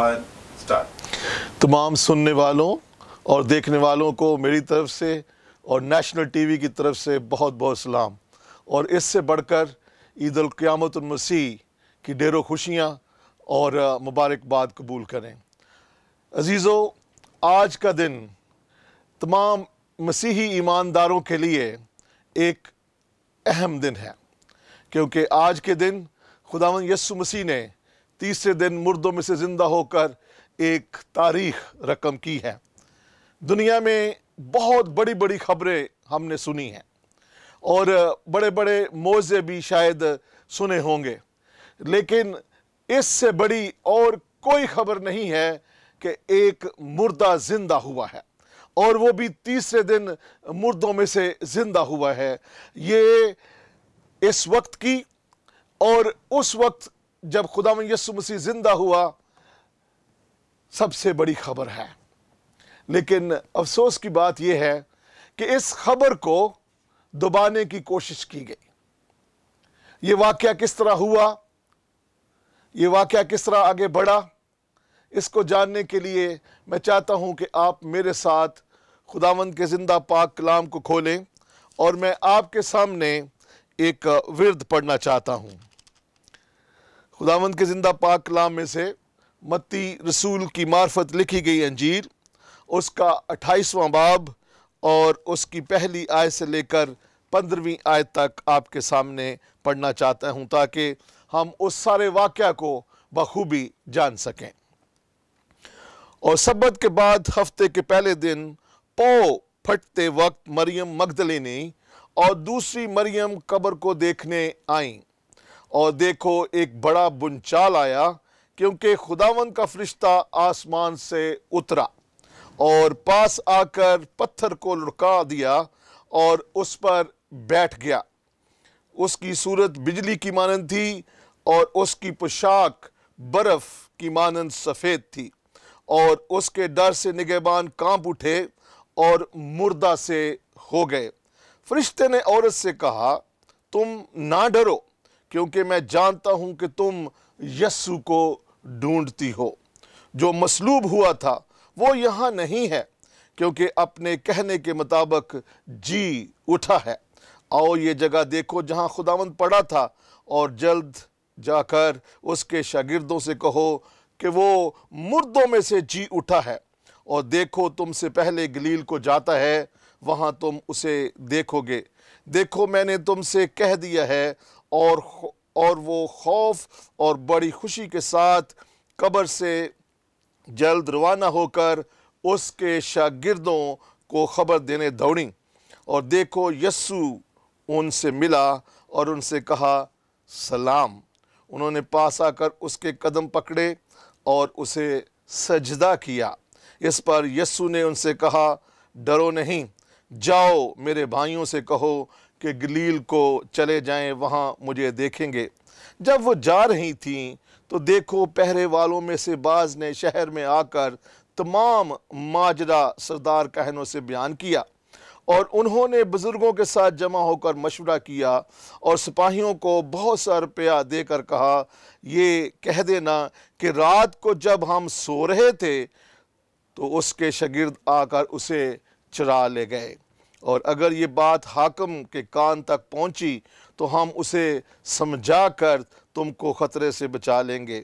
तमाम सुनने वालों और देखने वालों को मेरी तरफ से और नेशनल टीवी की तरफ से बहुत बहुत सलाम और इससे बढ़कर ईद क़्यामतमसीह की डेरो खुशियाँ और मुबारकबाद कबूल करें अजीज़ो आज का दिन तमाम मसीही ईमानदारों के लिए एक अहम दिन है क्योंकि आज के दिन खुदा यसु मसीह ने तीसरे दिन मुर्दों में से ज़िंदा होकर एक तारीख रकम की है दुनिया में बहुत बड़ी बड़ी खबरें हमने सुनी हैं और बड़े बड़े मोज़े भी शायद सुने होंगे लेकिन इससे बड़ी और कोई खबर नहीं है कि एक मुर्दा ज़िंदा हुआ है और वो भी तीसरे दिन मुर्दों में से ज़िंदा हुआ है ये इस वक्त की और उस वक्त जब खुदा यसु मसीह ज़िंदा हुआ सबसे बड़ी खबर है लेकिन अफसोस की बात यह है कि इस खबर को दबाने की कोशिश की गई ये वाक्य किस तरह हुआ ये वाक्य किस तरह आगे बढ़ा इसको जानने के लिए मैं चाहता हूँ कि आप मेरे साथ खुदावंद के ज़िंदा पाक कलाम को खोलें और मैं आपके सामने एक विरद पढ़ना चाहता हूँ खुदावंद के ज़िंदा पाक कलाम में से मत्ती रसूल की मार्फत लिखी गई अंजीर उसका अट्ठाईसवां बाब और उसकी पहली आय से लेकर पंद्रहवीं आय तक आपके सामने पढ़ना चाहता हूँ ताकि हम उस सारे वाक़ को बखूबी जान सकें और सब्बत के बाद हफ्ते के पहले दिन पो फटते वक्त मरियम मगदलिनी और दूसरी मरियम कब्र को देखने आईं और देखो एक बड़ा बुनचाल आया क्योंकि खुदावन का फरिश्ता आसमान से उतरा और पास आकर पत्थर को लुढ़का दिया और उस पर बैठ गया उसकी सूरत बिजली की मानंद थी और उसकी पोशाक बर्फ़ की मानंद सफ़ेद थी और उसके डर से निगेबान कांप उठे और मुर्दा से हो गए फरिश्ते ने औरत से कहा तुम ना डरो क्योंकि मैं जानता हूं कि तुम यस्सु को ढूंढती हो जो मसलूब हुआ था वो यहाँ नहीं है क्योंकि अपने कहने के मुताबिक जी उठा है आओ ये जगह देखो जहाँ खुदावंद पड़ा था और जल्द जाकर उसके शागिर्दों से कहो कि वो मुर्दों में से जी उठा है और देखो तुमसे पहले गलील को जाता है वहाँ तुम उसे देखोगे देखो मैंने तुमसे कह दिया है और और वो खौफ और बड़ी खुशी के साथ कब्र से जल्द रवाना होकर उसके शागिर्दों को ख़बर देने दौड़ी और देखो यस्सु उनसे मिला और उनसे कहा सलाम उन्होंने पास आकर उसके कदम पकड़े और उसे सजदा किया इस पर यस्सु ने उनसे कहा डरो नहीं जाओ मेरे भाइयों से कहो कि गलील को चले जाएं वहाँ मुझे देखेंगे जब वो जा रही थीं तो देखो पहरे वालों में से बाज़ ने शहर में आकर तमाम माजरा सरदार कहनों से बयान किया और उन्होंने बुज़ुर्गों के साथ जमा होकर मशवरा किया और सिपाहियों को बहुत सा रुपया देकर कहा ये कह देना कि रात को जब हम सो रहे थे तो उसके शगिर्द आकर उसे चुरा ले गए और अगर ये बात हाकम के कान तक पहुंची तो हम उसे समझा कर तुमको ख़तरे से बचा लेंगे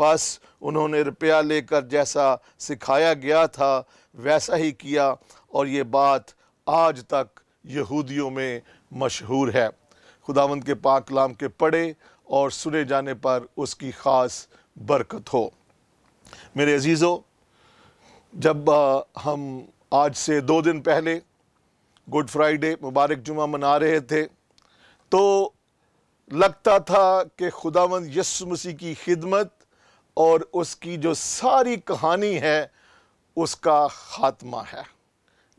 बस उन्होंने रुपया लेकर जैसा सिखाया गया था वैसा ही किया और ये बात आज तक यहूदियों में मशहूर है खुदावंद के पाक कलाम के पढ़े और सुने जाने पर उसकी ख़ास बरकत हो मेरे अजीज़ों जब हम आज से दो दिन पहले गुड फ्राइडे मुबारक जुमा मना रहे थे तो लगता था कि खुदावंद यसु मसीह की खिदमत और उसकी जो सारी कहानी है उसका ख़ात्मा है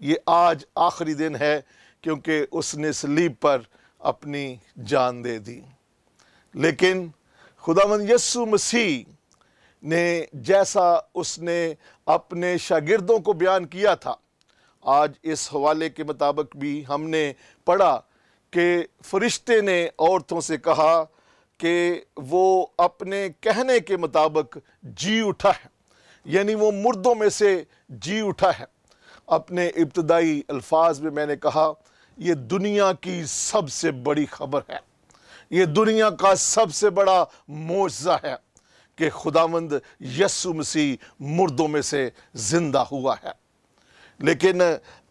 ये आज आखिरी दिन है क्योंकि उसने सलीब पर अपनी जान दे दी लेकिन खुदावंद यसु मसीह ने जैसा उसने अपने शागिर्दों को बयान किया था आज इस हवाले के मुताबिक भी हमने पढ़ा कि फरिश्ते ने औरतों से कहा कि वो अपने कहने के मुताबिक जी उठा है यानी वो मुर्दों में से जी उठा है अपने इब्तदाई अल्फाज में मैंने कहा ये दुनिया की सबसे बड़ी खबर है ये दुनिया का सबसे बड़ा मोजा है कि खुदावंद यसु मसीह मुर्दों में से ज़िंदा हुआ है लेकिन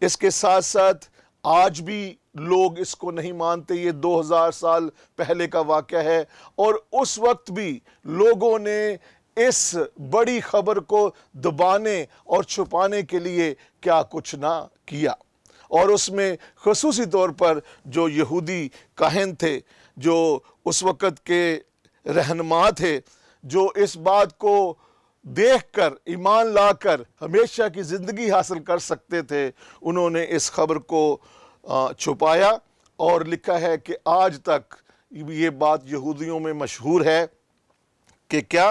इसके साथ साथ आज भी लोग इसको नहीं मानते ये 2000 साल पहले का वाक़ है और उस वक्त भी लोगों ने इस बड़ी खबर को दबाने और छुपाने के लिए क्या कुछ ना किया और उसमें खसूस तौर पर जो यहूदी कहन थे जो उस वक़्त के रहनमा थे जो इस बात को देख कर ईमान ला कर हमेशा की ज़िंदगी हासिल कर सकते थे उन्होंने इस खबर को छुपाया और लिखा है कि आज तक ये बात यहूदियों में मशहूर है कि क्या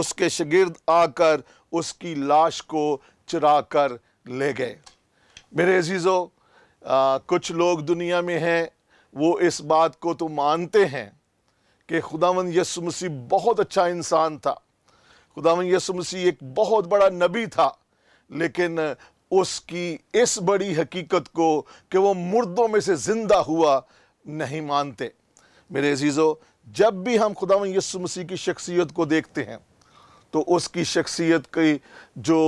उसके शगिर्द आकर उसकी लाश को चुरा कर ले गए मेरे अजीज़ो कुछ लोग दुनिया में हैं वो इस बात को तो मानते हैं कि खुदावंद यसु मसीह बहुत अच्छा इंसान था खुदावन यसु मसीह एक बहुत बड़ा नबी था लेकिन उसकी इस बड़ी हकीकत को कि वो मुर्दों में से ज़िंदा हुआ नहीं मानते मेरे अजीज़ो जब भी हम खुदा यसु मसीह की शख्सियत को देखते हैं तो उसकी शख्सियत की जो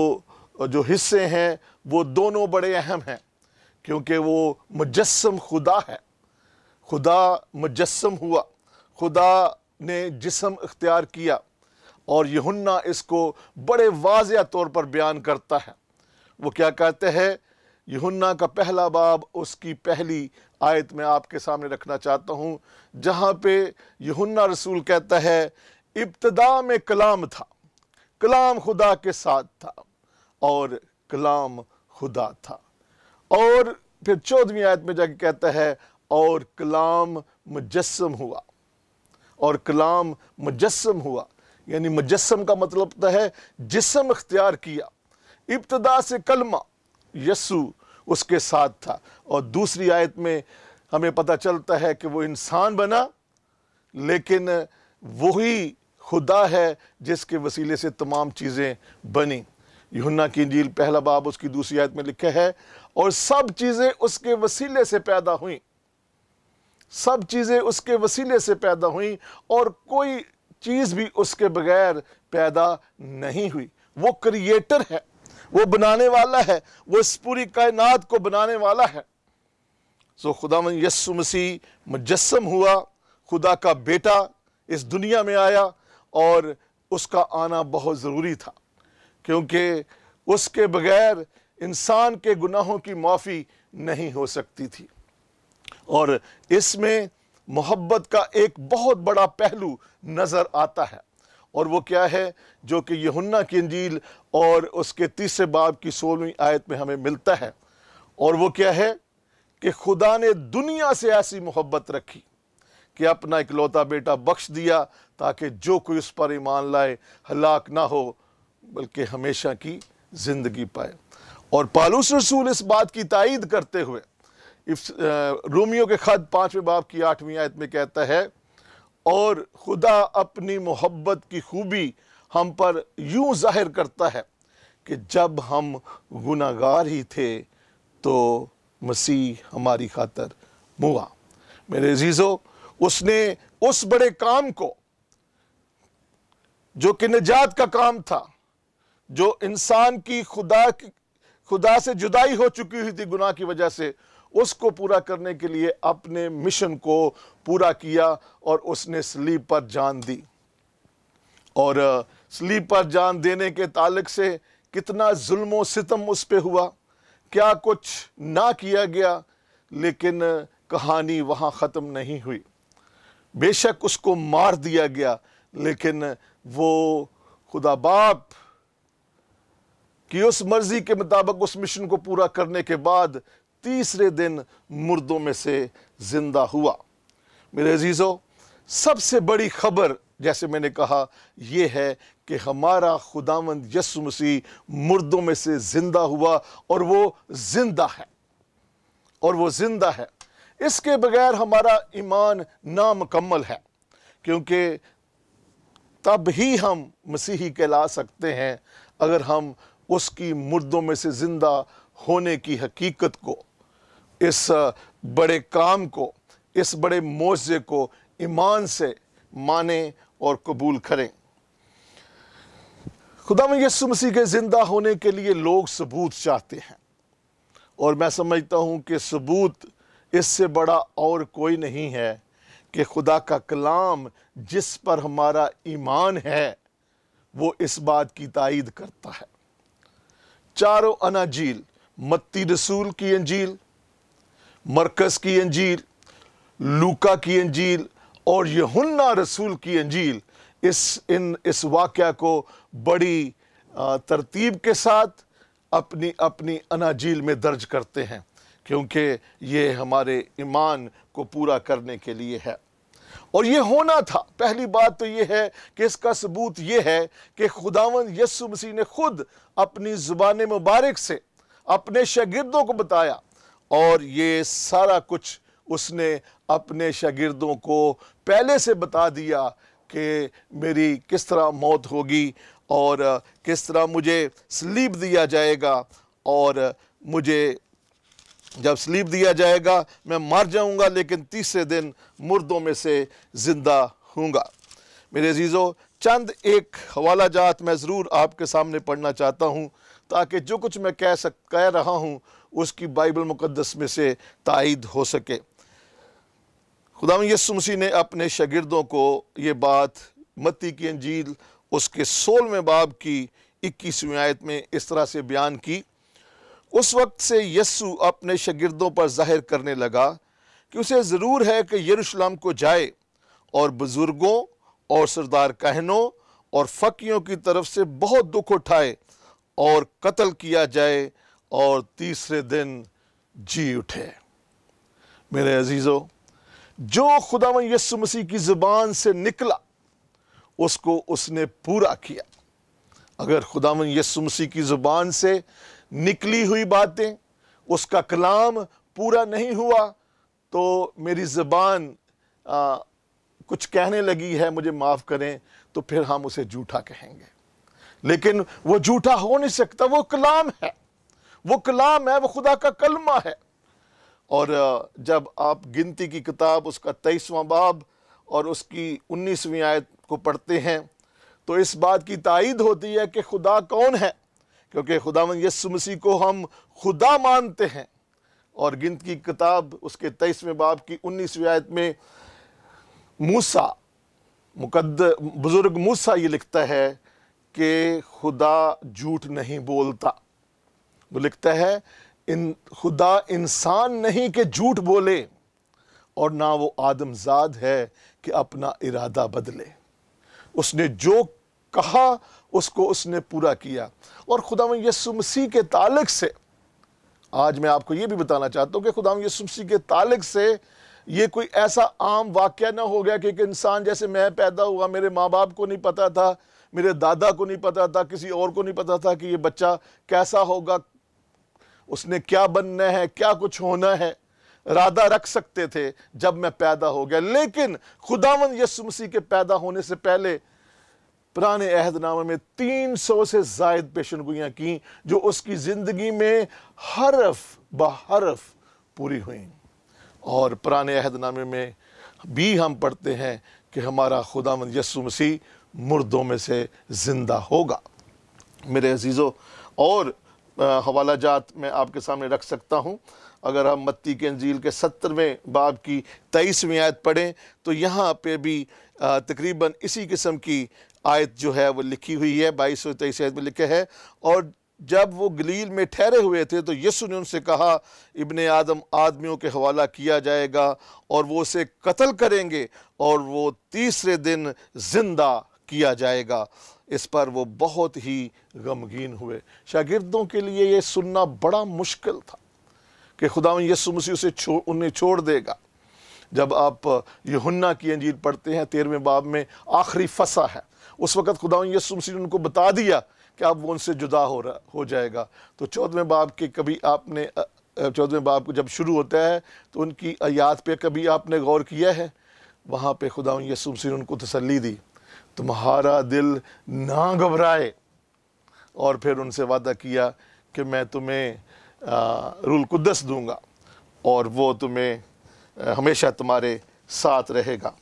जो हिस्से हैं वो दोनों बड़े अहम हैं क्योंकि वो मुजस्म खुदा है खुदा मुजस्म हुआ खुदा ने जिसम इख्तियार किया और यहुन्ना इसको बड़े वाजिया तौर पर बयान करता है वो क्या कहते हैं यहुन्ना का पहला बाब उसकी पहली आयत में आपके सामने रखना चाहता हूँ जहाँ पे यहुन्ना रसूल कहता है इब्तदा में कलाम था कलाम खुदा के साथ था और कलाम खुदा था और फिर चौदहवीं आयत में जाके कहता है और कलाम मुजस्म हुआ और कलाम मुजस्म हुआ यानी मुजस्म का मतलब तो है जिसम अख्तियार किया इब्तदा से कलमा यस्सु उसके साथ था और दूसरी आयत में हमें पता चलता है कि वो इंसान बना लेकिन वही खुदा है जिसके वसीले से तमाम चीज़ें बनी युना की झील पहला बाब उसकी दूसरी आयत में लिखा है और सब चीज़ें उसके वसीले से पैदा हुई सब चीज़ें उसके वसीले से पैदा हुई और कोई चीज़ भी उसके बगैर पैदा नहीं हुई वो क्रिएटर है वो बनाने वाला है वो इस पूरी कायनात को बनाने वाला है सो खुदा यस्सु मसीह मुजस्म हुआ खुदा का बेटा इस दुनिया में आया और उसका आना बहुत ज़रूरी था क्योंकि उसके बगैर इंसान के गुनाहों की माफ़ी नहीं हो सकती थी और इसमें मोहब्बत का एक बहुत बड़ा पहलू नज़र आता है और वो क्या है जो कि यहुन्ना की अंजील और उसके तीसरे बाब की सोलहवीं आयत में हमें मिलता है और वो क्या है कि खुदा ने दुनिया से ऐसी मोहब्बत रखी कि अपना इकलौता बेटा बख्श दिया ताकि जो कोई उस पर ईमान लाए हलाक ना हो बल्कि हमेशा की ज़िंदगी पाए और पालूस रसूल इस बात की तायद करते हुए रोमियो के खत पाँचवें बाब की आठवीं आयत में कहता है और खुदा अपनी मोहब्बत की खूबी हम पर यूं जाहिर करता है कि जब हम गुनागार ही थे तो मसीह हमारी खातर मुआ मेरे अजीज़ो उसने उस बड़े काम को जो कि निजात का काम था जो इंसान की खुदा की खुदा से जुदाई हो चुकी हुई थी गुनाह की वजह से उसको पूरा करने के लिए अपने मिशन को पूरा किया और उसने स्लीप पर जान दी और स्लीप पर जान देने के तालक से कितना जुल्म सितम उस पर हुआ क्या कुछ ना किया गया लेकिन कहानी वहाँ ख़त्म नहीं हुई बेशक उसको मार दिया गया लेकिन वो खुदा बाप की उस मर्ज़ी के मुताबिक उस मिशन को पूरा करने के बाद तीसरे दिन मुर्दों में से ज़िंदा हुआ मेरे अजीज़ो सबसे बड़ी खबर जैसे मैंने कहा यह है कि हमारा खुदावंद यसु मसीह मुर्दों में से ज़िंदा हुआ और वो ज़िंदा है और वो ज़िंदा है इसके बगैर हमारा ईमान नामकम्मल है क्योंकि तब ही हम मसीही कहला सकते हैं अगर हम उसकी मुर्दों में से ज़िंदा होने की हकीकत को इस बड़े काम को इस बड़े मोजे को ईमान से माने और कबूल करें खुदा में यसु मसीह के ज़िंदा होने के लिए लोग सबूत चाहते हैं और मैं समझता हूँ कि सबूत इससे बड़ा और कोई नहीं है कि खुदा का कलाम जिस पर हमारा ईमान है वो इस बात की तायद करता है चारों अनाजील मत्ती रसूल की अंजील मरकज़ की अंजील लूका की अंजील और यहुन्ना रसूल की अंजील इस इन इस वाक्य को बड़ी तरतीब के साथ अपनी अपनी अनाजील में दर्ज करते हैं क्योंकि ये हमारे ईमान को पूरा करने के लिए है और ये होना था पहली बात तो ये है कि इसका सबूत ये है कि खुदावन यसु मसीह ने खुद अपनी ज़ुबान मुबारक से अपने शगिर्दों को बताया और ये सारा कुछ उसने अपने शागिर्दों को पहले से बता दिया कि मेरी किस तरह मौत होगी और किस तरह मुझे स्लीप दिया जाएगा और मुझे जब स्लीप दिया जाएगा मैं मर जाऊंगा लेकिन तीसरे दिन मुर्दों में से ज़िंदा हूँगा मेरे अजीज़ों चंद एक हवाला जात मैं ज़रूर आपके सामने पढ़ना चाहता हूँ ताकि जो कुछ मैं कह सक कह रहा हूँ उसकी बाइबल मुक़दस में से तायद हो सके खुदा यसु मसीह ने अपने शागिर्दों को ये बात मत्ती की अंजील उसके में बाब की इक्कीसवीं आयत में इस तरह से बयान की उस वक्त से यस्सु अपने शागिर्दों पर जाहिर करने लगा कि उसे ज़रूर है कि यरूशलेम को जाए और बुज़ुर्गों और सरदार कहनों और फकीियों की तरफ से बहुत दुख उठाए और कत्ल किया जाए और तीसरे दिन जी उठे मेरे अजीज़ों जो खुदा यसु मसीह की ज़ुबान से निकला उसको उसने पूरा किया अगर खुदा यसु मसीह की ज़ुबान से निकली हुई बातें उसका कलाम पूरा नहीं हुआ तो मेरी ज़बान कुछ कहने लगी है मुझे माफ़ करें तो फिर हम उसे झूठा कहेंगे लेकिन वो झूठा हो नहीं सकता वो कलाम है वो कलाम है वो खुदा का कलमा है और जब आप गिनती की किताब उसका तेईसवां बाब और उसकी उन्नीसवीं आयत को पढ़ते हैं तो इस बात की तायद होती है कि खुदा कौन है क्योंकि खुदा यसु मसीह को हम खुदा मानते हैं और गिनत की किताब उसके तेईसवें बाब की उन्नीसवीं आयत में मूसा मुकद बुज़ुर्ग मूसा ये लिखता है कि खुदा झूठ नहीं बोलता वो लिखता है इन खुदा इंसान नहीं कि झूठ बोले और ना वो आदमजाद है कि अपना इरादा बदले उसने जो कहा उसको उसने पूरा किया और खुदा यसु मसीह के तालक से आज मैं आपको ये भी बताना चाहता हूँ कि खुदा यसु मसीह के तालक से ये कोई ऐसा आम वाक्य ना हो गया कि एक इंसान जैसे मैं पैदा हुआ मेरे माँ बाप को नहीं पता था मेरे दादा को नहीं पता था किसी और को नहीं पता था कि ये बच्चा कैसा होगा उसने क्या बनना है क्या कुछ होना है राधा रख सकते थे जब मैं पैदा हो गया लेकिन खुदावन यसु मसीह के पैदा होने से पहले पुराने अहदनामे में 300 से जायद पेशन गुइयाँ की जो उसकी ज़िंदगी में हरफ बहरफ पूरी हुई और पुराने अहदनामे में भी हम पढ़ते हैं कि हमारा खुदावन यसु मसीह मुर्दों में से ज़िंदा होगा मेरे अजीज़ों और हवाला जात मैं आपके सामने रख सकता हूँ अगर हम मत्ती के अंजील के सत्तरवें बाब की तेईसवीं आयत पढ़ें तो यहाँ पे भी तकरीबन इसी किस्म की आयत जो है वो लिखी हुई है बाईस और तेईस आयत में लिखे है और जब वो गलील में ठहरे हुए थे तो यसु ने उनसे कहा इबन आदम आदमियों के हवाला किया जाएगा और वो उसे कत्ल करेंगे और वो तीसरे दिन ज़िंदा किया जाएगा इस पर वो बहुत ही गमगीन हुए शागिर्दों के लिए ये सुनना बड़ा मुश्किल था कि खुदा यसु मसीह उसे छो, उन्हें छोड़ देगा जब आप यहुन्ना की अंजीर पढ़ते हैं तेरहवें बाब में आखिरी फसा है उस वक़्त खुदा यसु मसीह ने उनको बता दिया कि अब वो उनसे जुदा हो रहा हो जाएगा तो चौदहवें बाब के कभी आपने चौदहवें बाब जब शुरू होता है तो उनकी आयात पे कभी आपने गौर किया है वहाँ पे खुदा यसु मसीह ने उनको तसली दी तुम्हारा दिल ना घबराए और फिर उनसे वादा किया कि मैं तुम्हें रूल कुदस दूंगा और वो तुम्हें हमेशा तुम्हारे साथ रहेगा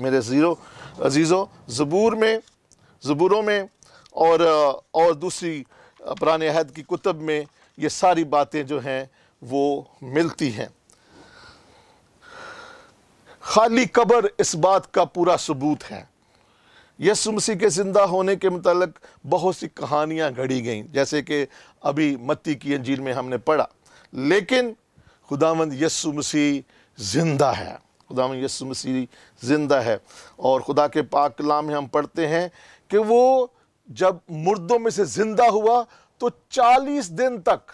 मेरे ज़ीरो अजीज़ों ज़बूर में ज़बूरों में और और दूसरी पुराने अहद की कुतब में ये सारी बातें जो हैं वो मिलती हैं खाली क़बर इस बात का पूरा सबूत है यसु मसीह के ज़िंदा होने के मतलब बहुत सी कहानियाँ घड़ी गई जैसे कि अभी मत्ती की अंजील में हमने पढ़ा लेकिन खुदावंद यसु मसीह ज़िंदा है खुदावंद यसु मसीह ज़िंदा है और खुदा के पाक कलाम में हम पढ़ते हैं कि वो जब मुर्दों में से ज़िंदा हुआ तो 40 दिन तक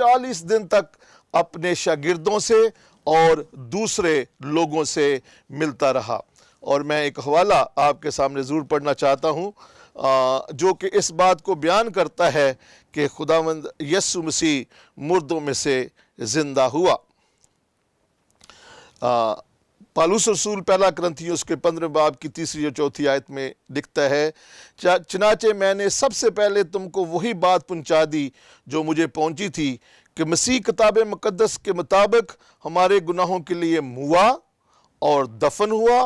40 दिन तक अपने शागिर्दों से और दूसरे लोगों से मिलता रहा और मैं एक हवाला आपके सामने ज़रूर पढ़ना चाहता हूँ जो कि इस बात को बयान करता है कि खुदावंद यस्सु मसीह मुर्दों में से ज़िंदा हुआ आ, पालूस रसूल पहला ग्रंथी उसके पंद्रह बाब की तीसरी और चौथी आयत में लिखता है चनाचे मैंने सबसे पहले तुमको वही बात पहुँचा दी जो मुझे पहुँची थी कि मसीह किताब मुक़दस के मुताबिक हमारे गुनाहों के लिए मुआ और दफन हुआ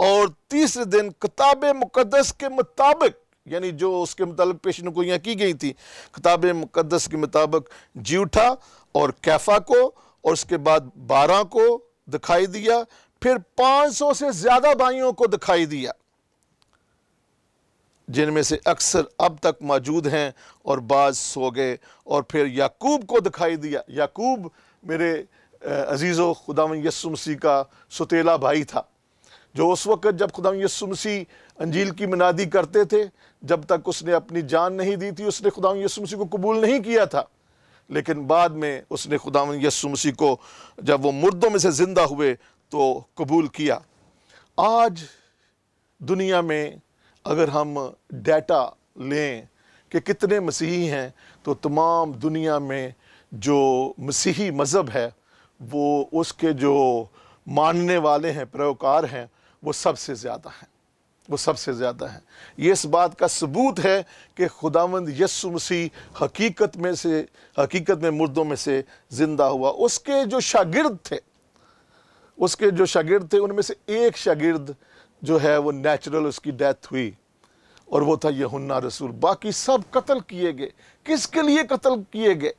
और तीसरे दिन किताब मुकदस के मुताबिक यानी जो उसके मुताबिक पेश नगोइयाँ की गई थी किताब मुकदस के मुताबिक जी उठा और कैफा को और उसके बाद बारह को दिखाई दिया फिर पाँच सौ से ज़्यादा भाइयों को दिखाई दिया जिनमें से अक्सर अब तक मौजूद हैं और बाज सो गए और फिर याकूब को दिखाई दिया याकूब मेरे अजीज़ो खुदा यसु मसीह का सुतेला भाई था जो उस वक़्त जब खुदा यसु मसीह अंजील की मनादी करते थे जब तक उसने अपनी जान नहीं दी थी उसने खुदा यसु मसीह को कबूल नहीं किया था लेकिन बाद में उसने खुदा यसु मसीह को जब वो मुर्दों में से ज़िंदा हुए तो कबूल किया आज दुनिया में अगर हम डेटा लें कि कितने मसीही हैं तो तमाम दुनिया में जो मसीही मज़हब है वो उसके जो मानने वाले हैं प्रयोकार हैं वो सबसे ज़्यादा है वो सबसे ज़्यादा है ये इस बात का सबूत है कि खुदावंद यसु मसीह हकीकत में से हकीकत में मुर्दों में से ज़िंदा हुआ उसके जो शागिर्द थे उसके जो शागिर्द थे उनमें से एक शागिर्द जो है वो नेचुरल उसकी डेथ हुई और वो था यहुन्ना रसूल बाकी सब कत्ल किए गए किसके लिए कत्ल किए गए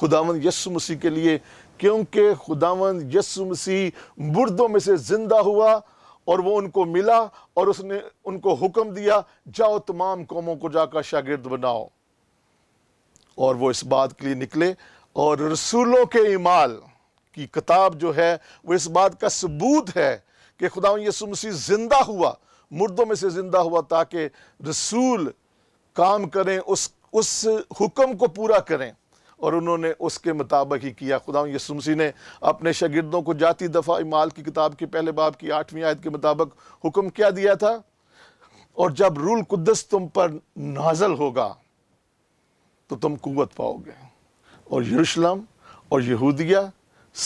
खुदावंद यसु मसीह के लिए क्योंकि खुदावंद यसु मसीह मुर्दों में से ज़िंदा हुआ और वो उनको मिला और उसने उनको हुक्म दिया जाओ तमाम कौमों को जाकर शागिर्द बनाओ और वो इस बात के लिए निकले और रसूलों के इमाल की किताब जो है वो इस बात का सबूत है कि खुदा यसु मसीह ज़िंदा हुआ मुर्दों में से ज़िंदा हुआ ताकि रसूल काम करें उस उस हुक्म को पूरा करें और उन्होंने उसके मुताबिक ही किया खुदा यसुमसी ने अपने शागिर्दों को जाती दफ़ा इमाल की किताब के पहले बाब की आठवीं आयत के मुताबिक हुक्म क्या दिया था और जब रूल कुदस तुम पर नाजल होगा तो तुम कुत पाओगे और यरूशलम और यहूदिया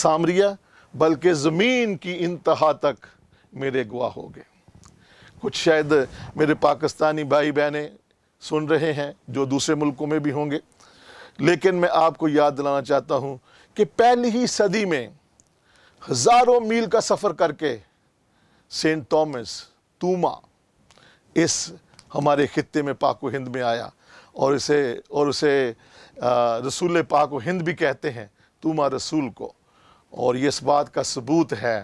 सामरिया बल्कि ज़मीन की इंतहा तक मेरे गुआ हो गए कुछ शायद मेरे पाकिस्तानी भाई बहनें सुन रहे हैं जो दूसरे मुल्कों में भी होंगे लेकिन मैं आपको याद दिलाना चाहता हूँ कि पहली ही सदी में हज़ारों मील का सफ़र करके सेंट थॉमस तूमा इस हमारे ख़त्े में पाको हिंद में आया और इसे और उसे रसूल पाको हिंद भी कहते हैं तूमा रसूल को और ये इस बात का सबूत है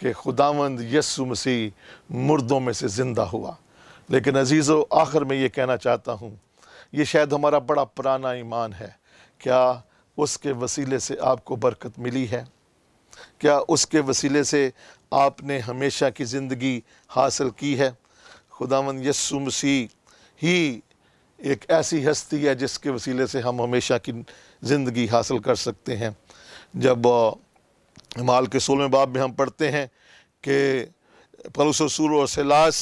कि खुदावंद यसु मसीह मुर्दों में से ज़िंदा हुआ लेकिन व आखिर में ये कहना चाहता हूँ ये शायद हमारा बड़ा पुराना ईमान है क्या उसके वसीले से आपको बरकत मिली है क्या उसके वसीले से आपने हमेशा की ज़िंदगी हासिल की है खुदावन यस्सु मसीह ही एक ऐसी हस्ती है जिसके वसीले से हम हमेशा की ज़िंदगी हासिल कर सकते हैं जब माल के सोलहवें बाब में हम पढ़ते हैं कि पलूस और सिलास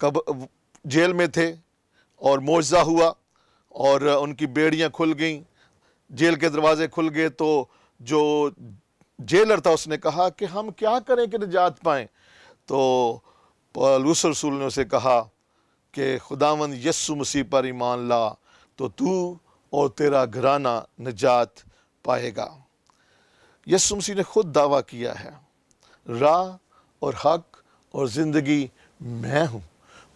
कब जेल में थे और मुआवजा हुआ और उनकी बेड़ियाँ खुल गईं जेल के दरवाजे खुल गए तो जो जेलर था उसने कहा कि हम क्या करें कि निजात पाएँ तो लूस रसूल ने उसे कहा कि खुदावन यस्सु मसीह पर ईमान ला तो तू और तेरा घराना निजात पाएगा यस्सु मसीह ने खुद दावा किया है राह और हक और ज़िंदगी मैं हूँ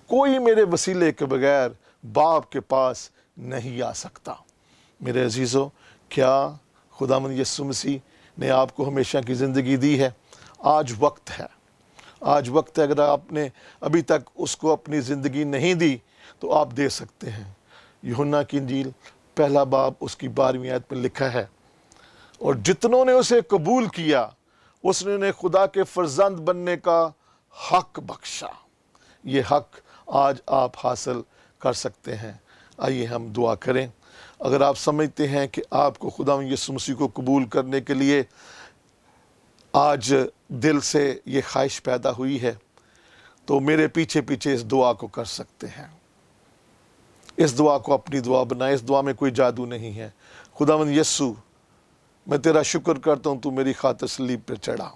कोई मेरे वसीले के बगैर बाप के पास नहीं आ सकता मेरे अजीज़ों क्या खुदा मन यसु मसीह ने आपको हमेशा की ज़िंदगी दी है आज वक्त है आज वक्त है अगर आपने अभी तक उसको अपनी ज़िंदगी नहीं दी तो आप दे सकते हैं यहुन्ना की इंजील पहला बाब उसकी बारहवीं आयत में लिखा है और जितनों ने उसे कबूल किया उसने उन्हें खुदा के फर्जंद बनने का हक बख्शा ये हक आज आप हासिल कर सकते हैं आइए हम दुआ करें अगर आप समझते हैं कि आपको खुदा यसु मसीह को कबूल करने के लिए आज दिल से ये ख्वाहिश पैदा हुई है तो मेरे पीछे पीछे इस दुआ को कर सकते हैं इस दुआ को अपनी दुआ बनाए इस दुआ में कोई जादू नहीं है खुदा यस्सु मैं तेरा शुक्र करता हूँ तू मेरी खातर स्लीप पर चढ़ा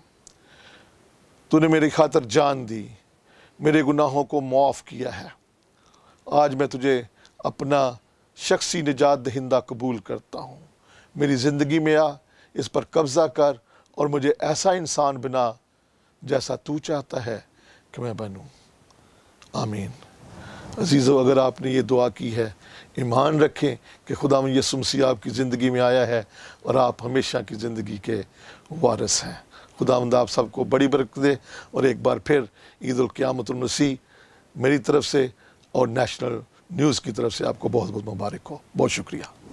तूने मेरी खातर जान दी मेरे गुनाहों को माफ़ किया है आज मैं तुझे अपना शख्सी निजात दहिंदा कबूल करता हूँ मेरी ज़िंदगी में आ इस पर कब्ज़ा कर और मुझे ऐसा इंसान बना जैसा तू चाहता है कि मैं बनूँ आमीन अजीज़ों अगर आपने ये दुआ की है ईमान रखें कि खुदा में यसुम आपकी ज़िंदगी में आया है और आप हमेशा की ज़िंदगी के वारस हैं खुदा मंद आप सबको बड़ी बरकत दे और एक बार फिर ईद उलक़्यामतुलनसी मेरी तरफ से और नेशनल न्यूज़ की तरफ से आपको बहुत बहुत मुबारक हो बहुत शुक्रिया